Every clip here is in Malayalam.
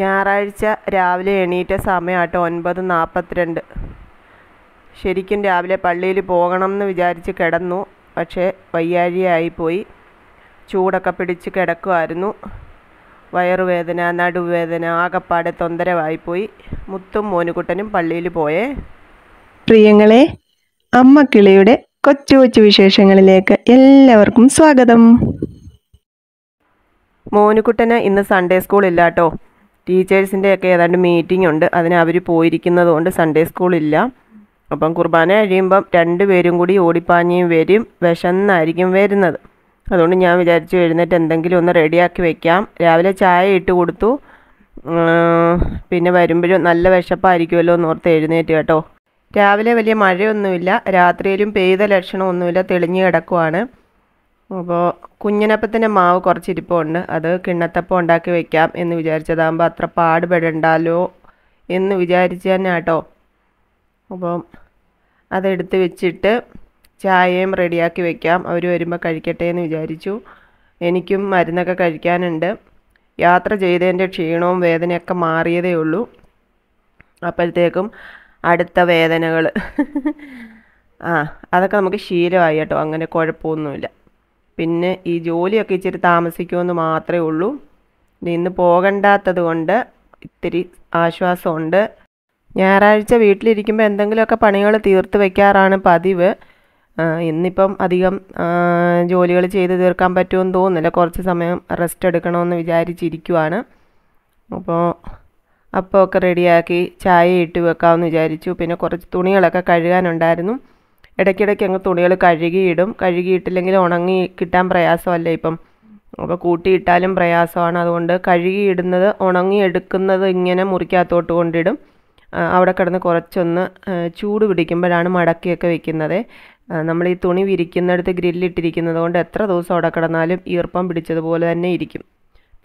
ഞായറാഴ്ച രാവിലെ എണീറ്റ സമയം കേട്ടോ ഒൻപത് നാൽപ്പത്തിരണ്ട് ശരിക്കും രാവിലെ പള്ളിയിൽ പോകണം എന്ന് വിചാരിച്ച് കിടന്നു പക്ഷേ വയ്യാഴിയായിപ്പോയി ചൂടൊക്കെ പിടിച്ച് കിടക്കുമായിരുന്നു വയറുവേദന നടുവേദന ആകപ്പാടെ തൊന്തരവായിപ്പോയി മുത്തും മോനുകുട്ടനും പള്ളിയിൽ പോയേ പ്രിയങ്ങളെ കിളിയുടെ കൊച്ചു കൊച്ചു വിശേഷങ്ങളിലേക്ക് എല്ലാവർക്കും സ്വാഗതം മോനുകുട്ടന് ഇന്ന് സൺഡേ സ്കൂളില്ലാട്ടോ ഒക്കെ ഏതാണ്ട് മീറ്റിംഗ് ഉണ്ട് അതിന് അവർ പോയിരിക്കുന്നത് കൊണ്ട് സൺഡേ സ്കൂളില്ല അപ്പം കുർബാന കഴിയുമ്പം രണ്ടുപേരും കൂടി ഓടിപ്പാഞ്ഞിയും വരും വിശന്നായിരിക്കും വരുന്നത് അതുകൊണ്ട് ഞാൻ വിചാരിച്ചു എഴുന്നേറ്റ് എന്തെങ്കിലും ഒന്ന് റെഡിയാക്കി വെക്കാം രാവിലെ ചായ ഇട്ട് കൊടുത്തു പിന്നെ വരുമ്പോഴും നല്ല വിശപ്പായിരിക്കുമല്ലോ എന്ന് ഓർത്ത് എഴുന്നേറ്റ് കേട്ടോ രാവിലെ വലിയ മഴയൊന്നുമില്ല രാത്രിയിലും പെയ്ത ലക്ഷണമൊന്നുമില്ല തെളിഞ്ഞു കിടക്കുവാണ് അപ്പോൾ കുഞ്ഞിനപ്പത്തിൻ്റെ മാവ് കുറച്ചിരിപ്പുണ്ട് അത് കിണ്ണത്തപ്പം ഉണ്ടാക്കി വെക്കാം എന്ന് വിചാരിച്ചതാകുമ്പോൾ അത്ര പാടുപെടണ്ടല്ലോ എന്ന് വിചാരിച്ച് തന്നെ കേട്ടോ അപ്പം അതെടുത്ത് വെച്ചിട്ട് ചായയും റെഡിയാക്കി വെക്കാം അവർ വരുമ്പോൾ കഴിക്കട്ടെ എന്ന് വിചാരിച്ചു എനിക്കും മരുന്നൊക്കെ കഴിക്കാനുണ്ട് യാത്ര ചെയ്തതിൻ്റെ ക്ഷീണവും വേദനയൊക്കെ മാറിയതേ ഉള്ളൂ അപ്പോഴത്തേക്കും അടുത്ത വേദനകൾ ആ അതൊക്കെ നമുക്ക് ശീലമായി കേട്ടോ അങ്ങനെ കുഴപ്പമൊന്നുമില്ല പിന്നെ ഈ ജോലിയൊക്കെ ഇച്ചിരി താമസിക്കുമെന്ന് മാത്രമേ ഉള്ളൂ നിന്ന് പോകണ്ടാത്തത് കൊണ്ട് ഇത്തിരി ആശ്വാസമുണ്ട് ഞായറാഴ്ച വീട്ടിലിരിക്കുമ്പോൾ എന്തെങ്കിലുമൊക്കെ പണികൾ തീർത്ത് വയ്ക്കാറാണ് പതിവ് ഇന്നിപ്പം അധികം ജോലികൾ ചെയ്ത് തീർക്കാൻ പറ്റുമെന്ന് തോന്നുന്നില്ല കുറച്ച് സമയം റെസ്റ്റ് എടുക്കണമെന്ന് വിചാരിച്ചിരിക്കുവാണ് അപ്പോൾ അപ്പോൾ ഒക്കെ റെഡിയാക്കി ചായ ഇട്ട് വെക്കാമെന്ന് വിചാരിച്ചു പിന്നെ കുറച്ച് തുണികളൊക്കെ കഴുകാനുണ്ടായിരുന്നു ഇടയ്ക്കിടയ്ക്ക് അങ്ങ് തുണികൾ കഴുകിയിടും കഴുകിയിട്ടില്ലെങ്കിൽ ഉണങ്ങി കിട്ടാൻ പ്രയാസമല്ലേ ഇപ്പം അപ്പോൾ കൂട്ടിയിട്ടാലും പ്രയാസമാണ് അതുകൊണ്ട് കഴുകിയിടുന്നത് ഉണങ്ങിയെടുക്കുന്നത് ഇങ്ങനെ മുറിക്കകത്തോട്ട് കൊണ്ടിടും അവിടെ കിടന്ന് കുറച്ചൊന്ന് ചൂട് പിടിക്കുമ്പോഴാണ് മടക്കിയൊക്കെ വെക്കുന്നത് നമ്മൾ ഈ തുണി വിരിക്കുന്നിടത്ത് ഗ്രില്ലിട്ടിരിക്കുന്നത് കൊണ്ട് എത്ര ദിവസം അവിടെ കിടന്നാലും ഈർപ്പം പിടിച്ചതുപോലെ തന്നെ ഇരിക്കും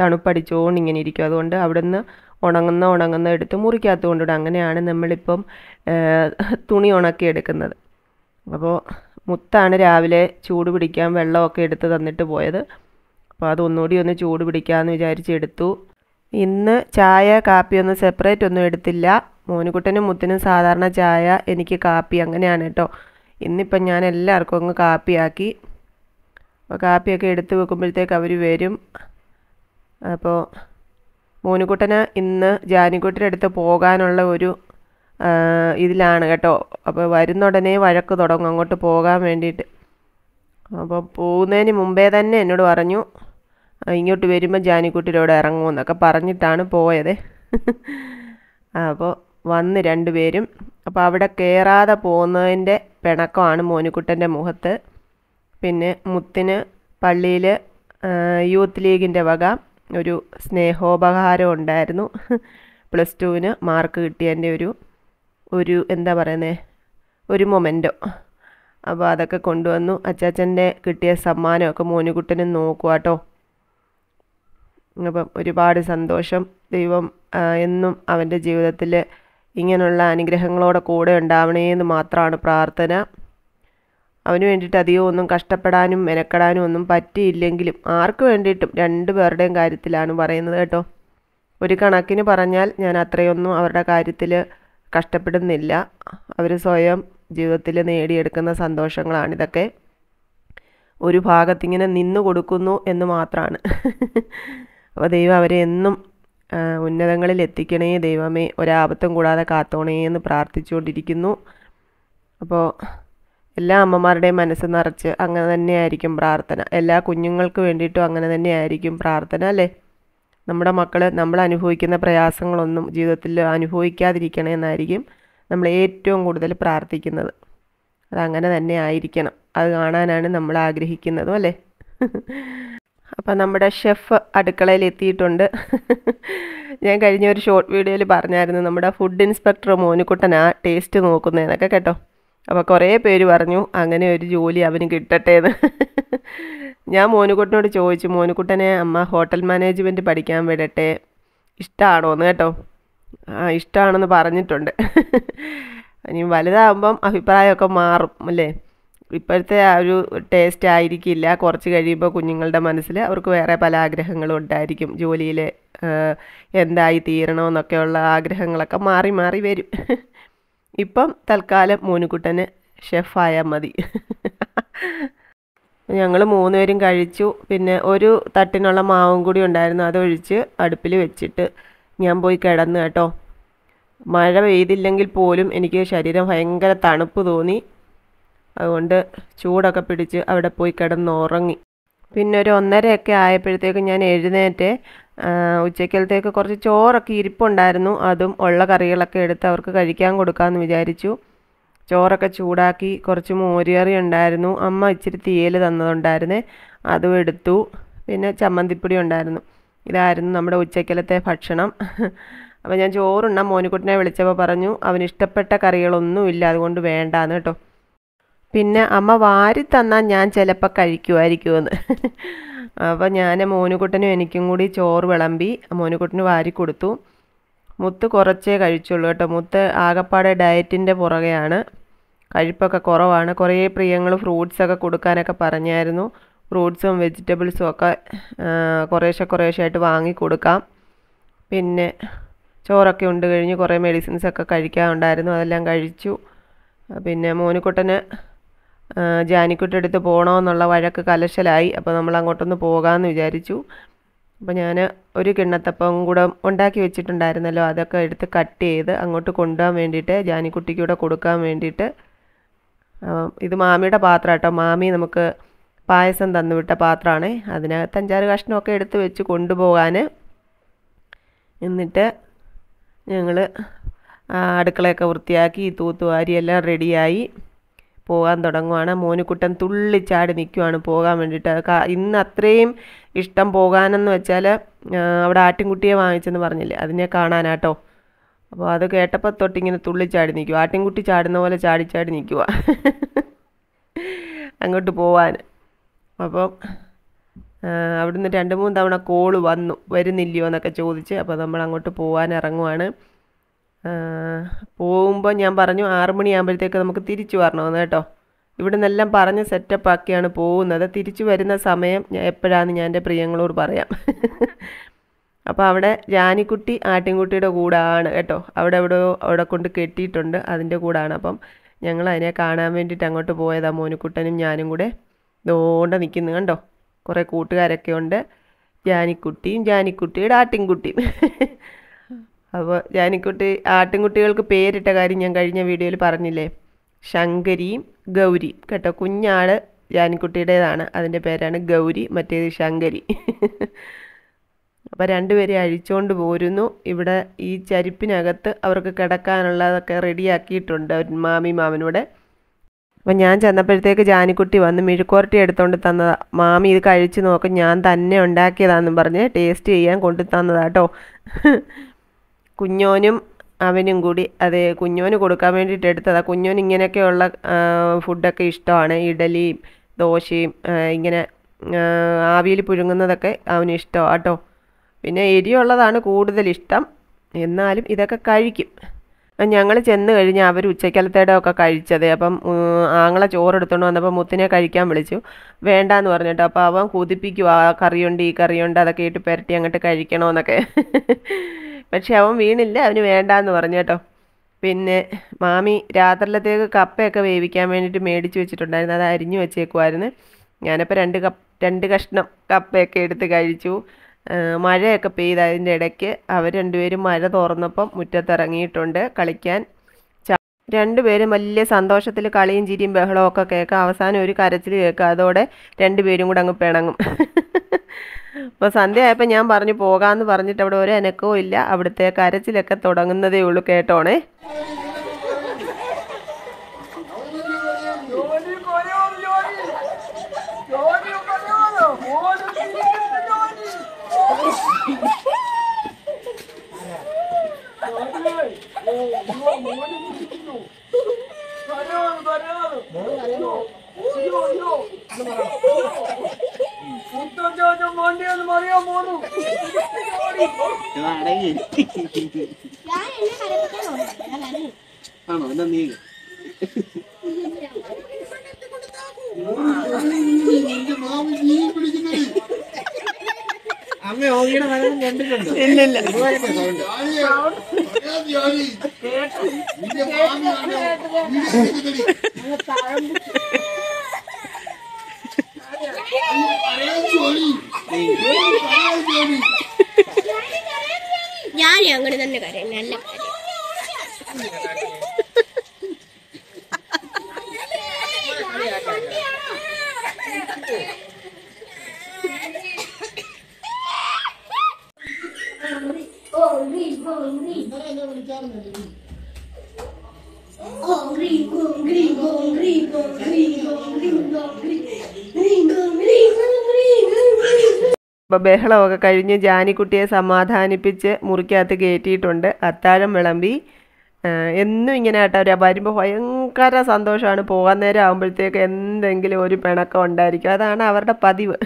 തണുപ്പടിച്ചുകൊണ്ട് ഇങ്ങനെ ഇരിക്കും അതുകൊണ്ട് അവിടുന്ന് ഉണങ്ങുന്ന ഉണങ്ങുന്ന എടുത്ത് മുറിക്കാത്തുകൊണ്ടിടും കൊണ്ടിടും അങ്ങനെയാണ് നമ്മളിപ്പം തുണി ഉണക്കിയെടുക്കുന്നത് അപ്പോൾ മുത്താണ് രാവിലെ ചൂട് പിടിക്കാൻ വെള്ളമൊക്കെ എടുത്ത് തന്നിട്ട് പോയത് അപ്പോൾ അതൊന്നുകൂടി ഒന്ന് ചൂട് പിടിക്കാമെന്ന് വിചാരിച്ച് എടുത്തു ഇന്ന് ചായ കാപ്പിയൊന്നും സെപ്പറേറ്റ് ഒന്നും എടുത്തില്ല മോനുകുട്ടനും മുത്തിനും സാധാരണ ചായ എനിക്ക് കാപ്പി അങ്ങനെയാണ് കേട്ടോ ഇന്നിപ്പം ഞാൻ എല്ലാവർക്കും അങ്ങ് കാപ്പിയാക്കി അപ്പോൾ കാപ്പിയൊക്കെ എടുത്ത് വെക്കുമ്പോഴത്തേക്ക് അവർ വരും അപ്പോൾ മോനുകുട്ടന് ഇന്ന് ജാനിക്കുട്ടിൻ്റെ അടുത്ത് പോകാനുള്ള ഒരു ഇതിലാണ് കേട്ടോ അപ്പോൾ വരുന്നുടനെ വഴക്ക് തുടങ്ങും അങ്ങോട്ട് പോകാൻ വേണ്ടിയിട്ട് അപ്പോൾ പോകുന്നതിന് മുമ്പേ തന്നെ എന്നോട് പറഞ്ഞു ഇങ്ങോട്ട് വരുമ്പോൾ ജാനിക്കുട്ടിയിലൂടെ ഇറങ്ങുമെന്നൊക്കെ പറഞ്ഞിട്ടാണ് പോയത് അപ്പോൾ വന്ന് രണ്ടുപേരും അപ്പോൾ അവിടെ കയറാതെ പോകുന്നതിൻ്റെ പിണക്കമാണ് മോനിക്കുട്ടൻ്റെ മുഖത്ത് പിന്നെ മുത്തിന് പള്ളിയിൽ യൂത്ത് ലീഗിൻ്റെ വക ഒരു സ്നേഹോപകാരം ഉണ്ടായിരുന്നു പ്ലസ് ടുവിന് മാർക്ക് കിട്ടിയതിൻ്റെ ഒരു ഒരു എന്താ പറയുന്നത് ഒരു മൊമെൻറ്റോ അപ്പോൾ അതൊക്കെ കൊണ്ടുവന്നു അച്ചാച്ചൻ്റെ കിട്ടിയ സമ്മാനമൊക്കെ മോനുകുട്ടനും നോക്കുക കേട്ടോ അപ്പം ഒരുപാട് സന്തോഷം ദൈവം എന്നും അവൻ്റെ ജീവിതത്തിൽ ഇങ്ങനെയുള്ള അനുഗ്രഹങ്ങളോടെ കൂടെ ഉണ്ടാവണേന്ന് മാത്രമാണ് പ്രാർത്ഥന അവന് വേണ്ടിയിട്ട് അധികം ഒന്നും കഷ്ടപ്പെടാനും മെനക്കെടാനും ഒന്നും പറ്റിയില്ലെങ്കിലും ആർക്ക് വേണ്ടിയിട്ടും രണ്ട് പേരുടെയും കാര്യത്തിലാണ് പറയുന്നത് കേട്ടോ ഒരു കണക്കിന് പറഞ്ഞാൽ ഞാൻ അത്രയൊന്നും അവരുടെ കാര്യത്തിൽ കഷ്ടപ്പെടുന്നില്ല അവർ സ്വയം ജീവിതത്തിൽ നേടിയെടുക്കുന്ന സന്തോഷങ്ങളാണിതൊക്കെ ഒരു ഭാഗത്തിങ്ങനെ നിന്നു കൊടുക്കുന്നു എന്ന് മാത്രമാണ് അപ്പോൾ ദൈവം അവരെ എന്നും ഉന്നതങ്ങളിൽ എത്തിക്കണേ ദൈവമേ ഒരാപത്തും കൂടാതെ കാത്തോണേ എന്ന് പ്രാർത്ഥിച്ചുകൊണ്ടിരിക്കുന്നു അപ്പോൾ എല്ലാ അമ്മമാരുടെയും മനസ്സ് നിറച്ച് അങ്ങനെ തന്നെയായിരിക്കും പ്രാർത്ഥന എല്ലാ കുഞ്ഞുങ്ങൾക്ക് വേണ്ടിയിട്ടും അങ്ങനെ തന്നെയായിരിക്കും പ്രാർത്ഥന അല്ലേ നമ്മുടെ മക്കൾ നമ്മൾ അനുഭവിക്കുന്ന പ്രയാസങ്ങളൊന്നും ജീവിതത്തിൽ അനുഭവിക്കാതിരിക്കണം എന്നായിരിക്കും നമ്മൾ ഏറ്റവും കൂടുതൽ പ്രാർത്ഥിക്കുന്നത് അതങ്ങനെ തന്നെ ആയിരിക്കണം അത് കാണാനാണ് നമ്മൾ ആഗ്രഹിക്കുന്നതും അല്ലേ അപ്പം നമ്മുടെ ഷെഫ് അടുക്കളയിൽ എത്തിയിട്ടുണ്ട് ഞാൻ കഴിഞ്ഞ ഒരു ഷോർട്ട് വീഡിയോയിൽ പറഞ്ഞായിരുന്നു നമ്മുടെ ഫുഡ് ഇൻസ്പെക്ടർ ആ ടേസ്റ്റ് നോക്കുന്നതെന്നൊക്കെ കേട്ടോ അപ്പോൾ കുറേ പേര് പറഞ്ഞു അങ്ങനെ ഒരു ജോലി അവന് കിട്ടട്ടെ എന്ന് ഞാൻ മോനുകുട്ടനോട് ചോദിച്ചു മോനുകുട്ടനെ അമ്മ ഹോട്ടൽ മാനേജ്മെൻറ്റ് പഠിക്കാൻ വിടട്ടെ ഇഷ്ടമാണോ എന്ന് കേട്ടോ ആ ഇഷ്ടമാണെന്ന് പറഞ്ഞിട്ടുണ്ട് ഇനി വലുതാകുമ്പം അഭിപ്രായമൊക്കെ മാറും അല്ലേ ഇപ്പോഴത്തെ ആ ഒരു ടേസ്റ്റ് ആയിരിക്കില്ല കുറച്ച് കഴിയുമ്പോൾ കുഞ്ഞുങ്ങളുടെ മനസ്സിൽ അവർക്ക് വേറെ പല ആഗ്രഹങ്ങളും ഉണ്ടായിരിക്കും ജോലിയിൽ എന്തായി തീരണമെന്നൊക്കെയുള്ള ആഗ്രഹങ്ങളൊക്കെ മാറി മാറി വരും ഇപ്പം തൽക്കാലം മോനുകുട്ടന് ഷെഫായാൽ മതി ഞങ്ങൾ മൂന്നുപേരും കഴിച്ചു പിന്നെ ഒരു തട്ടിനുള്ള മാവും കൂടി ഉണ്ടായിരുന്നു അതൊഴിച്ച് അടുപ്പിൽ വെച്ചിട്ട് ഞാൻ പോയി കിടന്നു കേട്ടോ മഴ പെയ്തില്ലെങ്കിൽ പോലും എനിക്ക് ശരീരം ഭയങ്കര തണുപ്പ് തോന്നി അതുകൊണ്ട് ചൂടൊക്കെ പിടിച്ച് അവിടെ പോയി ഉറങ്ങി പിന്നെ ഒരു ഒന്നരയൊക്കെ ആയപ്പോഴത്തേക്കും ഞാൻ എഴുന്നേറ്റ് ഉച്ചക്കലത്തേക്ക് കുറച്ച് ചോറൊക്കെ ഇരിപ്പുണ്ടായിരുന്നു അതും ഉള്ള കറികളൊക്കെ എടുത്ത് അവർക്ക് കഴിക്കാൻ കൊടുക്കാമെന്ന് വിചാരിച്ചു ചോറൊക്കെ ചൂടാക്കി കുറച്ച് മോരുകറി ഉണ്ടായിരുന്നു അമ്മ ഇച്ചിരി തീയൽ തന്നതുണ്ടായിരുന്നേ അതും എടുത്തു പിന്നെ ചമ്മന്തിപ്പൊടി ഉണ്ടായിരുന്നു ഇതായിരുന്നു നമ്മുടെ ഉച്ചക്കലത്തെ ഭക്ഷണം അപ്പോൾ ഞാൻ ചോറുണ്ണാൻ മോനിക്കുട്ടിനെ വിളിച്ചപ്പോൾ പറഞ്ഞു അവന് ഇഷ്ടപ്പെട്ട കറികളൊന്നുമില്ല അതുകൊണ്ട് വേണ്ടാന്ന് കേട്ടോ പിന്നെ അമ്മ വാരി തന്നാൽ ഞാൻ ചിലപ്പോൾ കഴിക്കുമായിരിക്കുമെന്ന് അപ്പോൾ ഞാൻ മോനുകുട്ടനും എനിക്കും കൂടി ചോറ് വിളമ്പി മോനുകുട്ടന് വാരി കൊടുത്തു മുത്ത് കുറച്ചേ കഴിച്ചുള്ളൂ കേട്ടോ മുത്ത് ആകപ്പാടെ ഡയറ്റിൻ്റെ പുറകെയാണ് കഴിപ്പൊക്കെ കുറവാണ് കുറേ പ്രിയങ്ങൾ ഫ്രൂട്ട്സൊക്കെ കൊടുക്കാനൊക്കെ പറഞ്ഞായിരുന്നു ഫ്രൂട്ട്സും വെജിറ്റബിൾസും ഒക്കെ കുറേശ്ശെ കുറേശ്ശെ ആയിട്ട് വാങ്ങിക്കൊടുക്കാം കൊടുക്കാം പിന്നെ ചോറൊക്കെ ഉണ്ട് കഴിഞ്ഞ് കുറേ മെഡിസിൻസൊക്കെ കഴിക്കാറുണ്ടായിരുന്നു അതെല്ലാം കഴിച്ചു പിന്നെ മോനുകുട്ടന് ജാനിക്കുട്ടടുത്ത് പോകണമെന്നുള്ള വഴക്ക് കലശലായി അപ്പോൾ നമ്മൾ അങ്ങോട്ടൊന്ന് പോകാമെന്ന് വിചാരിച്ചു അപ്പോൾ ഞാൻ ഒരു കിണ്ണത്തപ്പം കൂടെ ഉണ്ടാക്കി വെച്ചിട്ടുണ്ടായിരുന്നല്ലോ അതൊക്കെ എടുത്ത് കട്ട് ചെയ്ത് അങ്ങോട്ട് കൊണ്ടുപോകാൻ വേണ്ടിയിട്ട് ജാനിക്കുട്ടിക്ക് കൂടെ കൊടുക്കാൻ വേണ്ടിയിട്ട് ഇത് മാമിയുടെ പാത്രം കേട്ടോ മാമി നമുക്ക് പായസം തന്നുവിട്ട പാത്രമാണ് അതിനകത്ത് അഞ്ചാറ് കഷ്ണമൊക്കെ എടുത്ത് വെച്ച് കൊണ്ടുപോകാൻ എന്നിട്ട് ഞങ്ങൾ അടുക്കളയൊക്കെ വൃത്തിയാക്കി തൂത്തുവാരി എല്ലാം റെഡിയായി പോകാൻ തുടങ്ങുവാണ് മോനുക്കുട്ടൻ തുള്ളിച്ചാടി നിൽക്കുവാണ് പോകാൻ വേണ്ടിയിട്ട് ഇന്ന് അത്രയും ഇഷ്ടം പോകാനെന്ന് വെച്ചാൽ അവിടെ ആട്ടിൻകുട്ടിയെ വാങ്ങിച്ചെന്ന് പറഞ്ഞില്ലേ അതിനെ കാണാനാട്ടോ അപ്പോൾ അത് കേട്ടപ്പോൾ തൊട്ടിങ്ങനെ തുള്ളിച്ചാടി നിൽക്കുക ആട്ടിൻകുട്ടി ചാടുന്ന പോലെ ചാടി ചാടി നിൽക്കുക അങ്ങോട്ട് പോവാൻ അപ്പം അവിടുന്ന് രണ്ട് മൂന്ന് തവണ കോള് വന്നു വരുന്നില്ലയോ എന്നൊക്കെ ചോദിച്ച് അപ്പോൾ നമ്മൾ അങ്ങോട്ട് പോകാൻ ഇറങ്ങുവാണ് പോകുമ്പോൾ ഞാൻ പറഞ്ഞു ആറ് മണിയാകുമ്പോഴത്തേക്ക് നമുക്ക് തിരിച്ചു വരണമെന്ന് കേട്ടോ നിന്നെല്ലാം പറഞ്ഞ് സെറ്റപ്പാക്കിയാണ് പോകുന്നത് തിരിച്ചു വരുന്ന സമയം ഞാൻ എപ്പോഴാന്ന് ഞാൻ എൻ്റെ പ്രിയങ്ങളോട് പറയാം അപ്പോൾ അവിടെ ജാനിക്കുട്ടി ആട്ടിൻകുട്ടിയുടെ കൂടാണ് കേട്ടോ അവിടെ എവിടെയോ അവിടെ കൊണ്ട് കെട്ടിയിട്ടുണ്ട് അതിൻ്റെ കൂടാണ് അപ്പം ഞങ്ങൾ അതിനെ കാണാൻ വേണ്ടിയിട്ട് അങ്ങോട്ട് പോയതാണ് മോനുക്കുട്ടനും ഞാനും കൂടെ ദോണ്ട നിൽക്കുന്നു കണ്ടോ കുറേ കൂട്ടുകാരൊക്കെ ഉണ്ട് ജാനിക്കുട്ടിയും ജാനിക്കുട്ടിയുടെ ആട്ടിൻകുട്ടിയും അപ്പോൾ ജാനിക്കുട്ടി ആട്ടിൻകുട്ടികൾക്ക് പേരിട്ട കാര്യം ഞാൻ കഴിഞ്ഞ വീഡിയോയിൽ പറഞ്ഞില്ലേ ശങ്കരിയും ഗൗരി കേട്ടോ കുഞ്ഞാട് ജാനിക്കുട്ടിയുടേതാണ് അതിൻ്റെ പേരാണ് ഗൗരി മറ്റേത് ശങ്കരി അപ്പോൾ രണ്ടുപേരെ അഴിച്ചുകൊണ്ട് പോരുന്നു ഇവിടെ ഈ ചരിപ്പിനകത്ത് അവർക്ക് കിടക്കാനുള്ളതൊക്കെ റെഡിയാക്കിയിട്ടുണ്ട് മാമി മാമനൂടെ അപ്പം ഞാൻ ചെന്നപ്പോഴത്തേക്ക് ജാനിക്കുട്ടി വന്ന് മെഴുക്കുവരട്ടി എടുത്തുകൊണ്ട് തന്നതാ മാമി ഇത് കഴിച്ച് നോക്കും ഞാൻ തന്നെ ഉണ്ടാക്കിയതാണെന്നും പറഞ്ഞ് ടേസ്റ്റ് ചെയ്യാൻ കൊണ്ടു തന്നതാട്ടോ കുഞ്ഞോനും അവനും കൂടി അത് കുഞ്ഞോന് കൊടുക്കാൻ വേണ്ടിയിട്ട് എടുത്തതാണ് കുഞ്ഞോൻ ഇങ്ങനെയൊക്കെയുള്ള ഫുഡൊക്കെ ഇഷ്ടമാണ് ഇഡലിയും ദോശയും ഇങ്ങനെ ആവിയിൽ പുഴുങ്ങുന്നതൊക്കെ അവന് ഇഷ്ടമാണ് കേട്ടോ പിന്നെ എരിയുള്ളതാണ് കൂടുതൽ ഇഷ്ടം എന്നാലും ഇതൊക്കെ കഴിക്കും ഞങ്ങൾ ചെന്ന് കഴിഞ്ഞ് അവർ ഉച്ചക്കലത്തേടെ ഒക്കെ കഴിച്ചത് അപ്പം ആങ്ങളെ ചോറെടുത്തോണ്ട് വന്നപ്പോൾ മുത്തിനെ കഴിക്കാൻ വിളിച്ചു വേണ്ടാന്ന് പറഞ്ഞിട്ട് അപ്പോൾ അവൻ കുതിപ്പിക്കും ആ കറിയുണ്ട് ഈ കറിയുണ്ട് അതൊക്കെ ഇട്ട് പുരട്ടി അങ്ങോട്ട് കഴിക്കണമെന്നൊക്കെ പക്ഷെ അവൻ വീണില്ല അവന് വേണ്ടാന്ന് പറഞ്ഞു കേട്ടോ പിന്നെ മാമി രാത്രിയിലത്തേക്ക് കപ്പയൊക്കെ വേവിക്കാൻ വേണ്ടിയിട്ട് മേടിച്ച് വെച്ചിട്ടുണ്ടായിരുന്നു അത് അരിഞ്ഞു വെച്ചേക്കുമായിരുന്നു ഞാനിപ്പോൾ രണ്ട് കപ്പ് രണ്ട് കഷ്ണം കപ്പയൊക്കെ എടുത്ത് കഴിച്ചു മഴയൊക്കെ പെയ്ത് അതിൻ്റെ ഇടയ്ക്ക് അവർ രണ്ടുപേരും മഴ തുറന്നപ്പം മുറ്റത്തിറങ്ങിയിട്ടുണ്ട് കളിക്കാൻ രണ്ടുപേരും വലിയ സന്തോഷത്തിൽ കളിയും ചിരിയും ബഹളവും ഒക്കെ കേൾക്കാം അവസാനം ഒരു കരച്ചിൽ കേൾക്കാം അതോടെ രണ്ടുപേരും കൂടെ അങ്ങ് പിണങ്ങും അപ്പോൾ സന്ധ്യ ആയപ്പോൾ ഞാൻ പറഞ്ഞു പോകാമെന്ന് പറഞ്ഞിട്ട് അവിടെ ഒരു അനക്കവും ഇല്ല അവിടുത്തെ കരച്ചിലൊക്കെ തുടങ്ങുന്നതേ ഉള്ളു കേട്ടോണേ വണ്ടിയാണെന്ന് പറയാൻ പോന്നു ആണോ എന്നാ നീ അമ്മ യോഗിയുടെ മരണം കണ്ടിട്ടുണ്ടോ ഇല്ലില്ല കേട്ടു ഞാൻ അങ്ങനെ തന്നെ കരയും നല്ല കാര്യം Gringo, gringo, gringo, gringo, gringo, gringo. അപ്പോൾ ബഹളമൊക്കെ കഴിഞ്ഞ് ജാനിക്കുട്ടിയെ സമാധാനിപ്പിച്ച് മുറിക്കകത്ത് കയറ്റിയിട്ടുണ്ട് അത്താഴം വിളമ്പി എന്നും ഇങ്ങനെ ആട്ടോ അവർ വരുമ്പോൾ ഭയങ്കര സന്തോഷമാണ് പോകാൻ നേരം ആകുമ്പോഴത്തേക്ക് എന്തെങ്കിലും ഒരു പിണക്കം ഉണ്ടായിരിക്കും അതാണ് അവരുടെ പതിവ്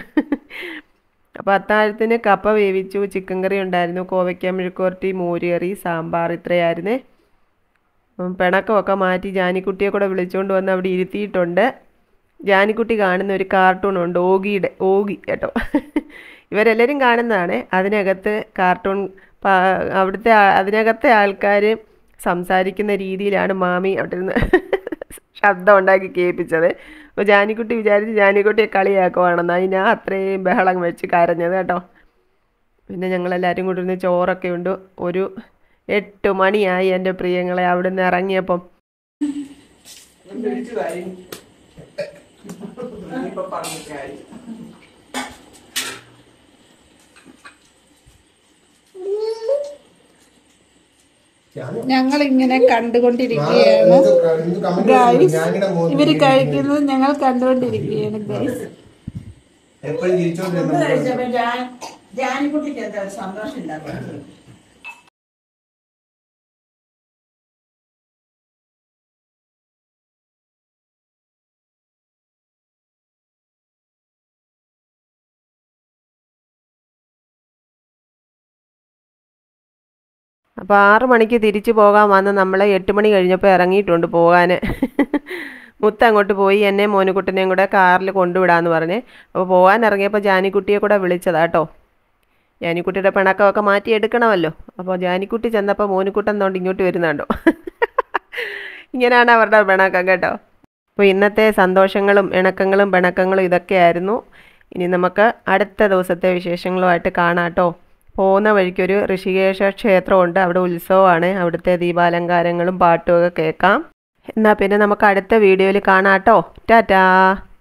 അപ്പോൾ അത്താഴത്തിന് കപ്പ വേവിച്ചു ചിക്കൻ കറി ഉണ്ടായിരുന്നു കോവയ്ക്ക മെഴുക്കുവരട്ടി മോരുകറി സാമ്പാർ ഇത്രയായിരുന്നേ പിണക്കമൊക്കെ മാറ്റി ജാനിക്കുട്ടിയെ കൂടെ വിളിച്ചുകൊണ്ട് വന്ന് അവിടെ ഇരുത്തിയിട്ടുണ്ട് ജാനിക്കുട്ടി കാണുന്ന ഒരു കാർട്ടൂണുണ്ട് ഓഗിയുടെ ഓഗി കേട്ടോ ഇവരെല്ലാവരും കാണുന്നതാണ് അതിനകത്ത് കാർട്ടൂൺ അവിടുത്തെ അതിനകത്തെ ആൾക്കാർ സംസാരിക്കുന്ന രീതിയിലാണ് മാമി അവിടെ നിന്ന് ശബ്ദം ഉണ്ടാക്കി കേൾപ്പിച്ചത് അപ്പോൾ ജാനിക്കുട്ടി വിചാരിച്ച് ജാനിക്കുട്ടിയെ കളിയാക്കുവാണെന്നാണ് ഞാൻ അത്രയും ബഹളം വെച്ച് കരഞ്ഞത് കേട്ടോ പിന്നെ ഞങ്ങളെല്ലാവരും കൂടി ഇരുന്ന് ചോറൊക്കെ ഉണ്ട് ഒരു എട്ട് മണിയായി എൻ്റെ പ്രിയങ്ങളെ അവിടെ നിന്ന് ഇറങ്ങിയപ്പം ഇപ്പൊ പറഞ്ഞു കാര്യം ഞങ്ങൾ ഇങ്ങനെ കണ്ടുകൊണ്ടിരിക്കുകയാണ് ഗൈസ് ഇവര് കഴിക്കുന്നത് ഞങ്ങൾ കണ്ടുകൊണ്ടിരിക്കുകയാണ് ഗൈസ് എപ്പോഴും തിരിച്ചോണ്ടിരുന്നു അപ്പോൾ ആറ് മണിക്ക് തിരിച്ചു പോകാൻ വന്ന് നമ്മൾ എട്ട് മണി കഴിഞ്ഞപ്പോൾ ഇറങ്ങിയിട്ടുണ്ട് പോകാൻ മുത്ത അങ്ങോട്ട് പോയി എന്നെ മോനുകുട്ടിനെയും കൂടെ കാറിൽ കൊണ്ടുവിടാമെന്ന് പറഞ്ഞ് അപ്പോൾ പോകാൻ ഇറങ്ങിയപ്പോൾ ജാനിക്കുട്ടിയെ കൂടെ കേട്ടോ ജാനിക്കുട്ടിയുടെ പിണക്കമൊക്കെ മാറ്റി എടുക്കണമല്ലോ അപ്പോൾ ജാനിക്കുട്ടി ചെന്നപ്പോൾ മോനുക്കുട്ടൻ തോണ്ട് ഇങ്ങോട്ട് വരുന്നുണ്ടോ ഇങ്ങനെയാണ് അവരുടെ പിണക്കം കേട്ടോ അപ്പോൾ ഇന്നത്തെ സന്തോഷങ്ങളും ഇണക്കങ്ങളും പിണക്കങ്ങളും ഇതൊക്കെയായിരുന്നു ഇനി നമുക്ക് അടുത്ത ദിവസത്തെ വിശേഷങ്ങളുമായിട്ട് കാണാം കേട്ടോ പോകുന്ന വഴിക്കൊരു ഋഷികേശ ക്ഷേത്രമുണ്ട് അവിടെ ഉത്സവമാണ് അവിടുത്തെ ദീപാലങ്കാരങ്ങളും പാട്ടുമൊക്കെ കേൾക്കാം എന്നാൽ പിന്നെ നമുക്ക് അടുത്ത വീഡിയോയിൽ കാണാം കേട്ടോ ടാറ്റാ